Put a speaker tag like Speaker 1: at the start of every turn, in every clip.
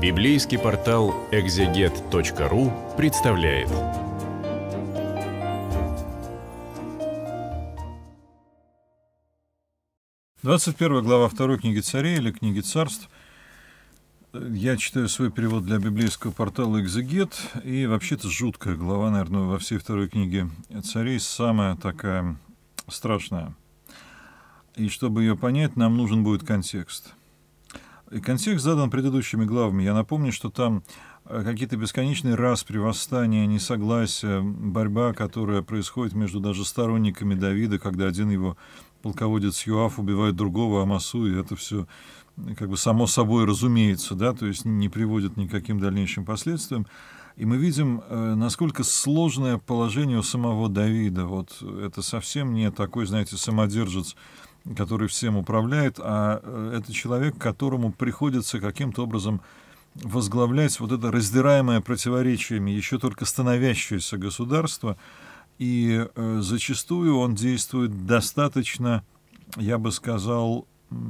Speaker 1: Библейский портал экзегет.ру представляет. Двадцать первая глава второй книги царей или книги царств. Я читаю свой перевод для библейского портала «Экзегет», и вообще-то жуткая глава, наверное, во всей второй книге царей, самая такая страшная. И чтобы ее понять, нам нужен будет контекст – Контекст задан предыдущими главами. Я напомню, что там э, какие-то бесконечные распри, восстания, несогласия, борьба, которая происходит между даже сторонниками Давида, когда один его полководец Юаф убивает другого Амасу, и это все как бы само собой разумеется, да, то есть не приводит никаким дальнейшим последствиям. И мы видим, э, насколько сложное положение у самого Давида. Вот это совсем не такой, знаете, самодержец, который всем управляет, а э, это человек, которому приходится каким-то образом возглавлять вот это раздираемое противоречиями, еще только становящееся государство, и э, зачастую он действует достаточно, я бы сказал,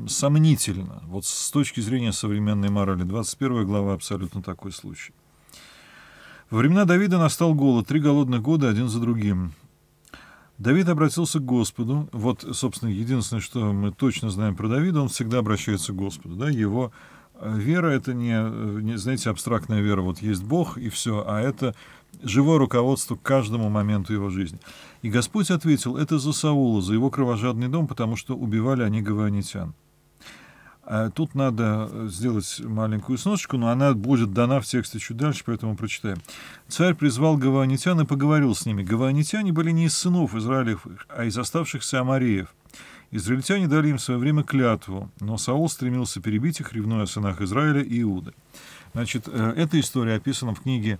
Speaker 1: сомнительно, вот с точки зрения современной морали. 21 глава абсолютно такой случай. Во времена Давида настал голод, три голодных года один за другим. Давид обратился к Господу. Вот, собственно, единственное, что мы точно знаем про Давида, он всегда обращается к Господу. Да? Его э, вера — это не, э, не, знаете, абстрактная вера. Вот есть Бог, и все. А это живое руководство к каждому моменту его жизни. И Господь ответил, это за Саула, за его кровожадный дом, потому что убивали они гаванитян. А, тут надо э, сделать маленькую сносочку, но она будет дана в тексте чуть дальше, поэтому прочитаем. «Царь призвал гаванитян и поговорил с ними. Гаванитяне были не из сынов Израилевых, а из оставшихся Амареев. Израильтяне дали им в свое время клятву, но Саул стремился перебить их, ревнуя о сынах Израиля и Иуды». Значит, э, эта история описана в книге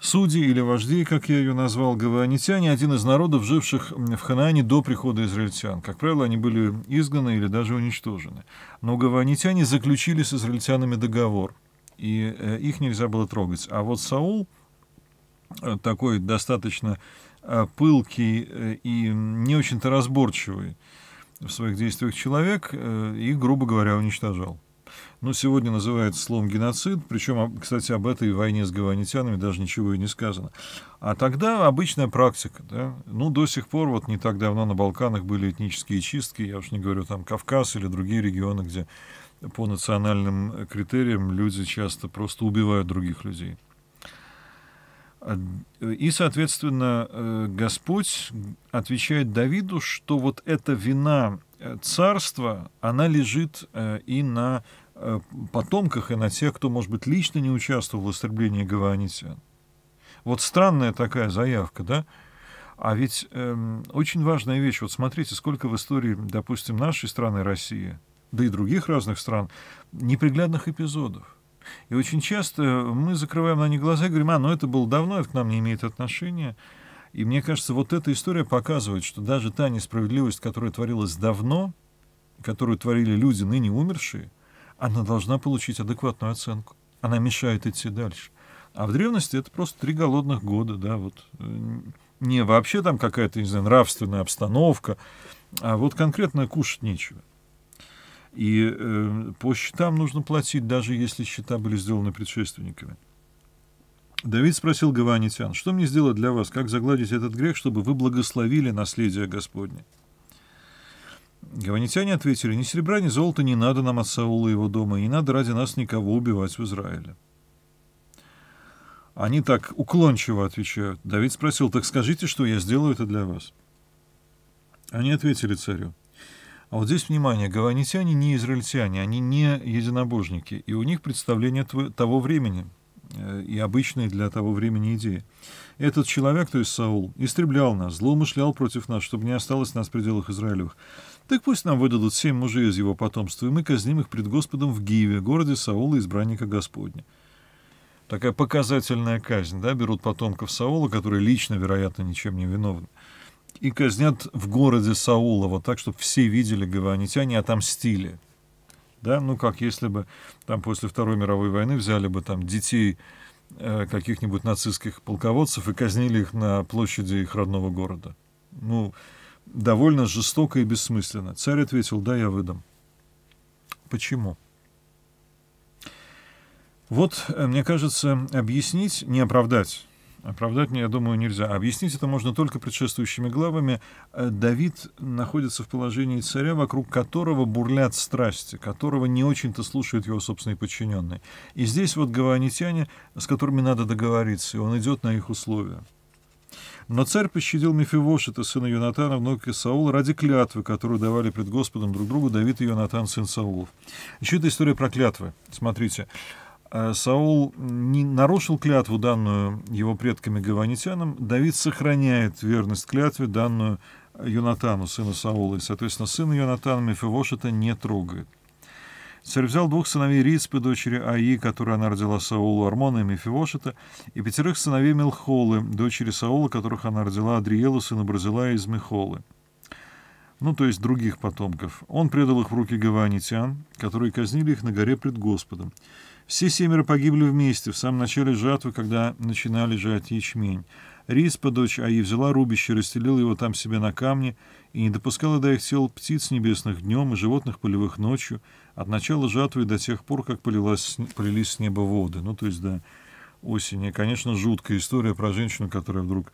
Speaker 1: Судьи или вожди, как я ее назвал, гаванитяне, один из народов, живших в Ханаане до прихода израильтян. Как правило, они были изгнаны или даже уничтожены. Но гаванитяне заключили с израильтянами договор, и э, их нельзя было трогать. А вот Саул, э, такой достаточно э, пылкий и не очень-то разборчивый в своих действиях человек, их, грубо говоря, уничтожал ну, сегодня называют словом геноцид, причем, кстати, об этой войне с гаванитянами даже ничего и не сказано. А тогда обычная практика, да, ну, до сих пор, вот не так давно на Балканах были этнические чистки, я уж не говорю там Кавказ или другие регионы, где по национальным критериям люди часто просто убивают других людей. И, соответственно, э, Господь отвечает Давиду, что вот эта вина э, царства, она лежит э, и на потомках, и на тех, кто, может быть, лично не участвовал в истреблении гаванитян. Вот странная такая заявка, да? А ведь эм, очень важная вещь. Вот смотрите, сколько в истории, допустим, нашей страны России, да и других разных стран, неприглядных эпизодов. И очень часто мы закрываем на них глаза и говорим, а, ну это было давно, это к нам не имеет отношения. И мне кажется, вот эта история показывает, что даже та несправедливость, которая творилась давно, которую творили люди, ныне умершие, она должна получить адекватную оценку. Она мешает идти дальше. А в древности это просто три голодных года, да, вот э, не вообще там какая-то, не знаю, нравственная обстановка, а вот конкретно кушать нечего. И э, по счетам нужно платить, даже если счета были сделаны предшественниками. Давид спросил Гаванитян, что мне сделать для вас, как загладить этот грех, чтобы вы благословили наследие Господне? Гаванитяне ответили, ни серебра, ни золота не надо нам от Саула и его дома, и не надо ради нас никого убивать в Израиле. Они так уклончиво отвечают. Давид спросил, так скажите, что я сделаю это для вас? Они ответили царю, а вот здесь, внимание, гаванитяне не израильтяне, они не единобожники, и у них представление того времени э, и обычные для того времени идеи. Этот человек, то есть Саул, истреблял нас, злоумышлял против нас, чтобы не осталось нас в пределах Израилевых. Так пусть нам выдадут семь мужей из его потомства, и мы казним их пред Господом в Гиве, городе Саула, избранника Господня. Такая показательная казнь, да, берут потомков Саула, которые лично, вероятно, ничем не виновны и казнят в городе Саулова, так, чтобы все видели, гаванитяне а отомстили. Да? Ну, как если бы там после Второй мировой войны взяли бы там детей э, каких-нибудь нацистских полководцев и казнили их на площади их родного города. Ну, довольно жестоко и бессмысленно. Царь ответил, да, я выдам. Почему? Вот, э, мне кажется, объяснить, не оправдать Оправдать мне, я думаю, нельзя. Объяснить это можно только предшествующими главами. Э, Давид находится в положении царя, вокруг которого бурлят страсти, которого не очень-то слушают его собственные подчиненные. И здесь вот гаванитяне, с которыми надо договориться, и он идет на их условия. Но царь пощадил Мефивошета, сына Юнатана, внука Саула, ради клятвы, которую давали пред Господом друг другу Давид и Юнатан, сын Саулов. Еще эта история про клятвы. Смотрите. А Саул не нарушил клятву, данную его предками гаванитянам. Давид сохраняет верность клятве, данную Юнатану, сыну Саула. И, соответственно, сына Юнатана Мефевошита не трогает. Царь взял двух сыновей Рицпы, дочери Аи, которую она родила Саулу, Армона и Мефевошита и пятерых сыновей Мелхолы, дочери Саула, которых она родила Адриелу, сына Бразила из Мехолы. Ну, то есть других потомков. Он предал их в руки гаванитян, которые казнили их на горе пред Господом. Все семеро погибли вместе в самом начале жатвы, когда начинали жать ячмень. Риспа, дочь Аи, взяла рубище, расстелила его там себе на камне и не допускала до их тел птиц небесных днем и животных полевых ночью от начала жатвы до тех пор, как полилась, полились с неба воды. Ну, то есть до осени. Конечно, жуткая история про женщину, которая вдруг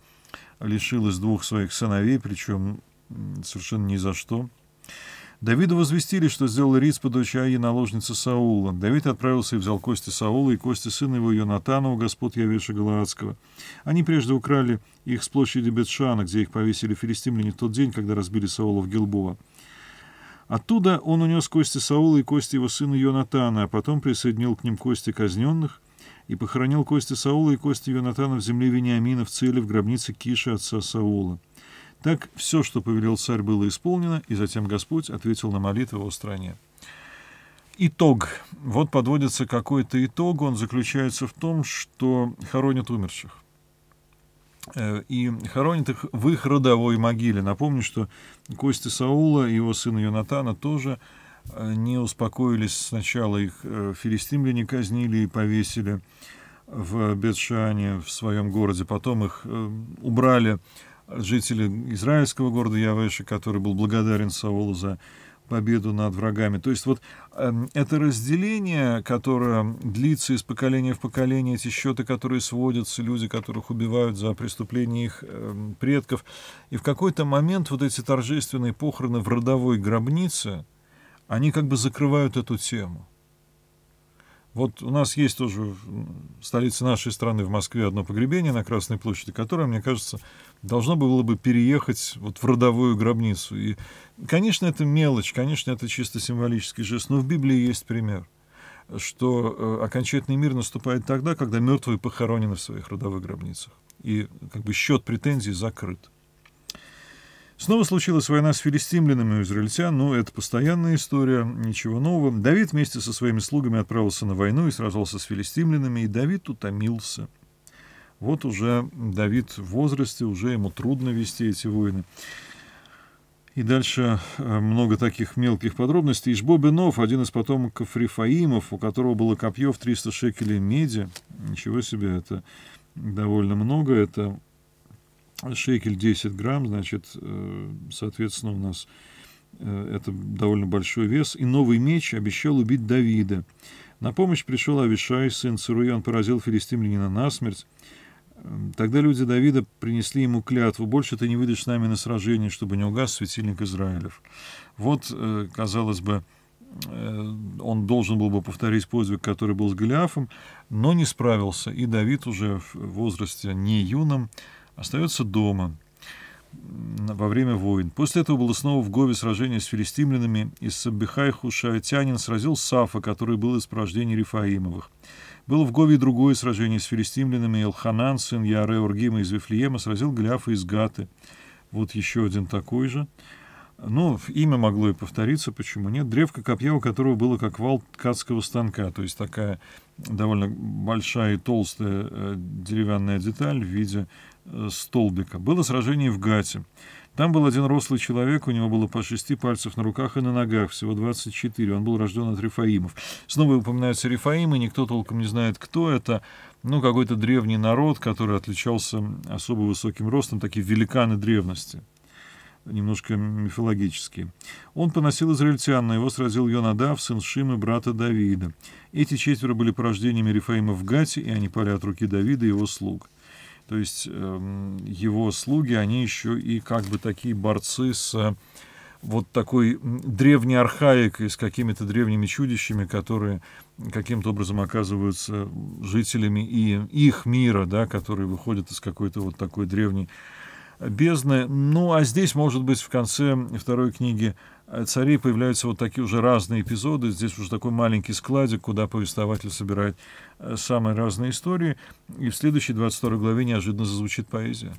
Speaker 1: лишилась двух своих сыновей, причем совершенно ни за что. Давиду возвестили, что сделал Рицпа дочь Аи, наложница Саула. Давид отправился и взял кости Саула и кости сына его Йонатана у господ Явеша Галаадского. Они прежде украли их с площади Бетшана, где их повесили филистимляне в тот день, когда разбили Саула в Гилбоа. Оттуда он унес кости Саула и кости его сына Йонатана, а потом присоединил к ним кости казненных и похоронил кости Саула и кости Йонатана в земле Вениамина в цели в гробнице Киши отца Саула. Так все, что повелел царь, было исполнено, и затем Господь ответил на молитвы о стране. Итог. Вот подводится какой-то итог. Он заключается в том, что хоронят умерших. Э, и хоронят их в их родовой могиле. Напомню, что кости Саула и его сына Йонатана тоже э, не успокоились. Сначала их э, филистимляне казнили и повесили в Бетшане, в своем городе. Потом их убрали жители израильского города Явеша, который был благодарен Саулу за победу над врагами. То есть вот эм, это разделение, которое длится из поколения в поколение, эти счеты, которые сводятся, люди, которых убивают за преступления их эм, предков, и в какой-то момент вот эти торжественные похороны в родовой гробнице, они как бы закрывают эту тему. Вот у нас есть тоже в столице нашей страны, в Москве, одно погребение на Красной площади, которое, мне кажется, должно было бы переехать вот в родовую гробницу. И, конечно, это мелочь, конечно, это чисто символический жест, но в Библии есть пример что э, окончательный мир наступает тогда, когда мертвые похоронены в своих родовых гробницах. И как бы счет претензий закрыт. Снова случилась война с филистимлянами у израильтян, но это постоянная история, ничего нового. Давид вместе со своими слугами отправился на войну и сразился с филистимлянами, и Давид утомился. Вот уже Давид в возрасте, уже ему трудно вести эти войны. И дальше э, много таких мелких подробностей. Ишбобинов, один из потомков Рифаимов, у которого было копье в 300 шекелей меди. Ничего себе, это довольно много. Это Шейкель 10 грамм, значит, э, соответственно, у нас э, это довольно большой вес, и новый меч обещал убить Давида. На помощь пришел Авишай, сын Царуя, он поразил филистимлянина насмерть. Эм, тогда люди Давида принесли ему клятву, больше ты не выйдешь с нами на сражение, чтобы не угас светильник Израилев. Вот, э, казалось бы, он должен был бы повторить подвиг, который был с Голиафом, но не справился, и Давид уже в возрасте не юном, остается дома во время войн. После этого было снова в Гове сражение с филистимлянами, и Сабихай Хушаитянин сразил Сафа, который был из порождений Рифаимовых. Было в Гове и другое сражение с филистимлянами, Элханан, сын Яре Ургима из Вифлеема, сразил Гляфа из Гаты. Вот еще один такой же. Ну, имя могло и повториться, почему нет. Древко копья, у которого было как вал ткацкого станка, то есть такая довольно большая и толстая э, деревянная деталь в виде Э, столбика. Было сражение в Гате. Там был один рослый человек, у него было по шести пальцев на руках и на ногах, всего 24. Он был рожден от Рифаимов. Снова упоминаются Рифаимы, никто толком не знает, кто это. Ну, какой-то древний народ, который отличался особо высоким ростом, такие великаны древности немножко мифологические. Он поносил израильтян, на его сразил Йонадав, сын Шимы, брата Давида. Эти четверо были порождениями Рифаима в Гате, и они пали от руки Давида и его слуг. То есть эм, его слуги, они еще и как бы такие борцы с э, вот такой древней архаикой, с какими-то древними чудищами, которые каким-то образом оказываются жителями и их мира, да, которые выходят из какой-то вот такой древней бездны. Ну, а здесь, может быть, в конце второй книги Э, царей появляются вот такие уже разные эпизоды. Здесь уже такой маленький складик, куда повествователь собирает э, самые разные истории. И в следующей 22 главе неожиданно зазвучит поэзия.